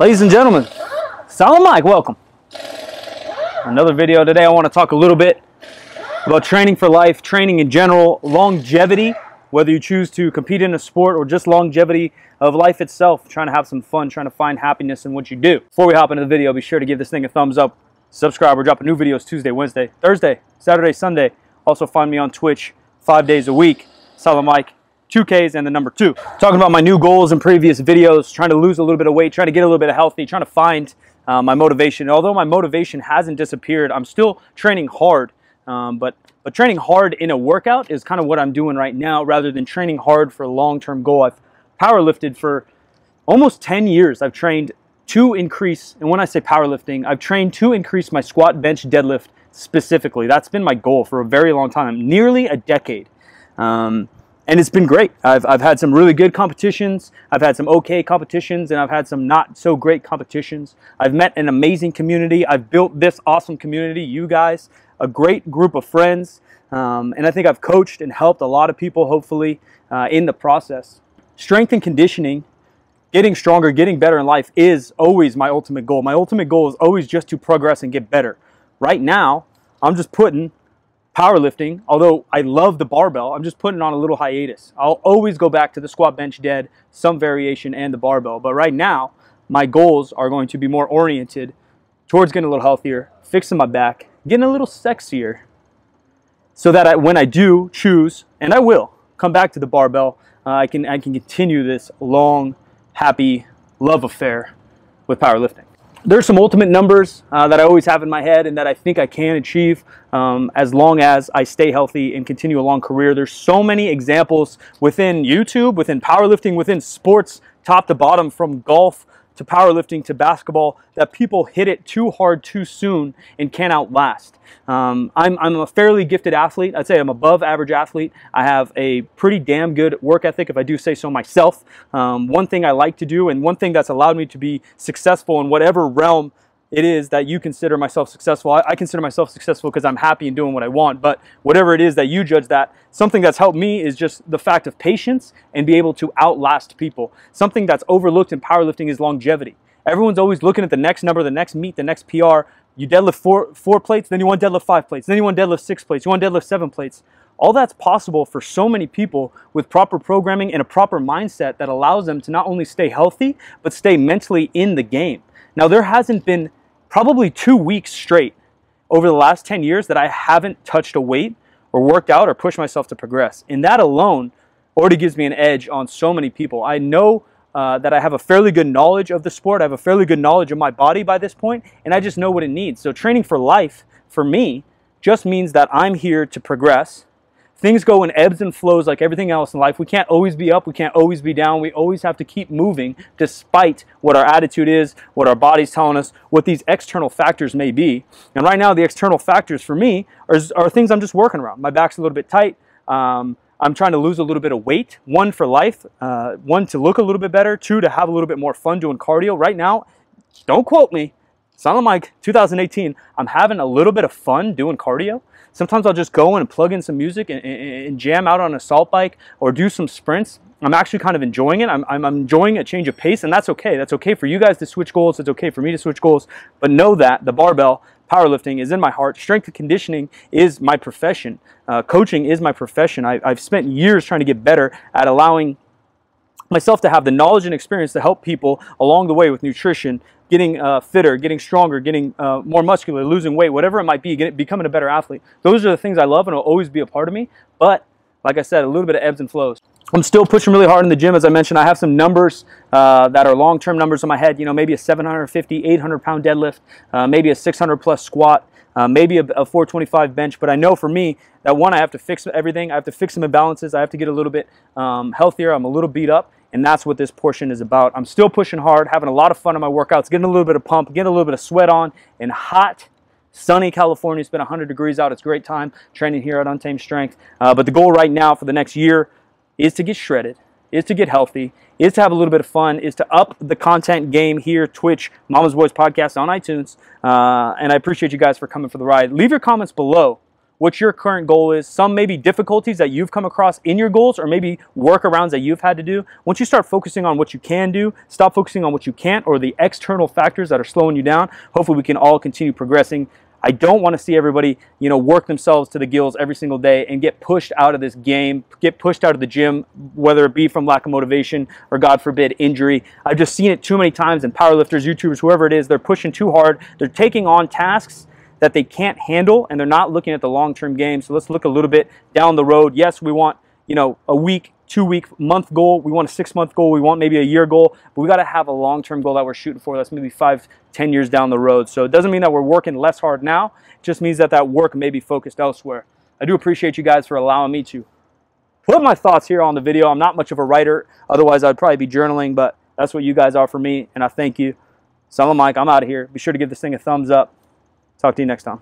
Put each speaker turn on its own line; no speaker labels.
Ladies and gentlemen, Silent Mike, welcome. Another video today. I want to talk a little bit about training for life, training in general, longevity, whether you choose to compete in a sport or just longevity of life itself, trying to have some fun, trying to find happiness in what you do. Before we hop into the video, be sure to give this thing a thumbs up, subscribe. We're dropping new videos Tuesday, Wednesday, Thursday, Saturday, Sunday. Also find me on Twitch five days a week. Silent Mike, two Ks and the number two. Talking about my new goals in previous videos, trying to lose a little bit of weight, trying to get a little bit of healthy, trying to find uh, my motivation. Although my motivation hasn't disappeared, I'm still training hard, um, but but training hard in a workout is kind of what I'm doing right now rather than training hard for a long-term goal. I've powerlifted for almost 10 years. I've trained to increase, and when I say powerlifting, I've trained to increase my squat, bench, deadlift specifically. That's been my goal for a very long time, nearly a decade. Um, and it's been great. I've, I've had some really good competitions. I've had some okay competitions and I've had some not so great competitions. I've met an amazing community. I've built this awesome community, you guys, a great group of friends. Um, and I think I've coached and helped a lot of people, hopefully, uh, in the process. Strength and conditioning, getting stronger, getting better in life is always my ultimate goal. My ultimate goal is always just to progress and get better. Right now, I'm just putting powerlifting, although I love the barbell, I'm just putting on a little hiatus. I'll always go back to the squat, bench, dead, some variation, and the barbell. But right now, my goals are going to be more oriented towards getting a little healthier, fixing my back, getting a little sexier, so that I, when I do choose, and I will come back to the barbell, uh, I can I can continue this long, happy love affair with powerlifting there's some ultimate numbers uh, that I always have in my head and that I think I can achieve um, as long as I stay healthy and continue a long career. There's so many examples within YouTube, within powerlifting, within sports, top to bottom, from golf to powerlifting to basketball that people hit it too hard too soon and can't outlast. Um, I'm, I'm a fairly gifted athlete. I'd say I'm above average athlete. I have a pretty damn good work ethic, if I do say so myself. Um, one thing I like to do and one thing that's allowed me to be successful in whatever realm it is that you consider myself successful. I, I consider myself successful because I'm happy and doing what I want. But whatever it is that you judge that, something that's helped me is just the fact of patience and be able to outlast people. Something that's overlooked in powerlifting is longevity. Everyone's always looking at the next number, the next meet, the next PR. You deadlift four, four plates, then you want deadlift five plates, then you want deadlift six plates, you want deadlift seven plates. All that's possible for so many people with proper programming and a proper mindset that allows them to not only stay healthy, but stay mentally in the game. Now, there hasn't been probably two weeks straight over the last 10 years that I haven't touched a weight or worked out or pushed myself to progress. And that alone already gives me an edge on so many people. I know uh, that I have a fairly good knowledge of the sport. I have a fairly good knowledge of my body by this point, and I just know what it needs. So training for life, for me, just means that I'm here to progress things go in ebbs and flows like everything else in life. We can't always be up, we can't always be down. We always have to keep moving despite what our attitude is, what our body's telling us, what these external factors may be. And right now, the external factors for me are, are things I'm just working around. My back's a little bit tight. Um, I'm trying to lose a little bit of weight, one for life, uh, one to look a little bit better, two to have a little bit more fun doing cardio. Right now, don't quote me, Sound like 2018, I'm having a little bit of fun doing cardio. Sometimes I'll just go and plug in some music and, and, and jam out on a salt bike or do some sprints. I'm actually kind of enjoying it. I'm, I'm, enjoying a change of pace, and that's okay. That's okay for you guys to switch goals. It's okay for me to switch goals. But know that the barbell powerlifting is in my heart. Strength and conditioning is my profession. Uh, coaching is my profession. I, I've spent years trying to get better at allowing myself to have the knowledge and experience to help people along the way with nutrition getting uh, fitter, getting stronger, getting uh, more muscular, losing weight, whatever it might be, becoming a better athlete. Those are the things I love and will always be a part of me. But like I said, a little bit of ebbs and flows. I'm still pushing really hard in the gym. As I mentioned, I have some numbers uh, that are long-term numbers in my head. You know, maybe a 750, 800 pound deadlift, uh, maybe a 600 plus squat uh, maybe a, a 425 bench. But I know for me that one, I have to fix everything. I have to fix some imbalances. I have to get a little bit um, healthier. I'm a little beat up. And that's what this portion is about. I'm still pushing hard, having a lot of fun in my workouts, getting a little bit of pump, getting a little bit of sweat on, in hot sunny California. It's been 100 degrees out. It's great time training here at Untamed Strength. Uh, but the goal right now for the next year is to get shredded, is to get healthy, is to have a little bit of fun, is to up the content game here, Twitch, Mama's Boys Podcast on iTunes. Uh, and I appreciate you guys for coming for the ride. Leave your comments below what your current goal is, some maybe difficulties that you've come across in your goals, or maybe workarounds that you've had to do. Once you start focusing on what you can do, stop focusing on what you can't or the external factors that are slowing you down. Hopefully, we can all continue progressing I don't want to see everybody, you know, work themselves to the gills every single day and get pushed out of this game, get pushed out of the gym, whether it be from lack of motivation or, God forbid, injury. I've just seen it too many times in powerlifters, YouTubers, whoever it is. They're pushing too hard. They're taking on tasks that they can't handle, and they're not looking at the long-term game. So let's look a little bit down the road. Yes, we want, you know, a week two week month goal we want a six month goal we want maybe a year goal but we got to have a long term goal that we're shooting for that's maybe five ten years down the road so it doesn't mean that we're working less hard now it just means that that work may be focused elsewhere i do appreciate you guys for allowing me to put my thoughts here on the video i'm not much of a writer otherwise i'd probably be journaling but that's what you guys are for me and i thank you so i'm mike i'm out of here be sure to give this thing a thumbs up talk to you next time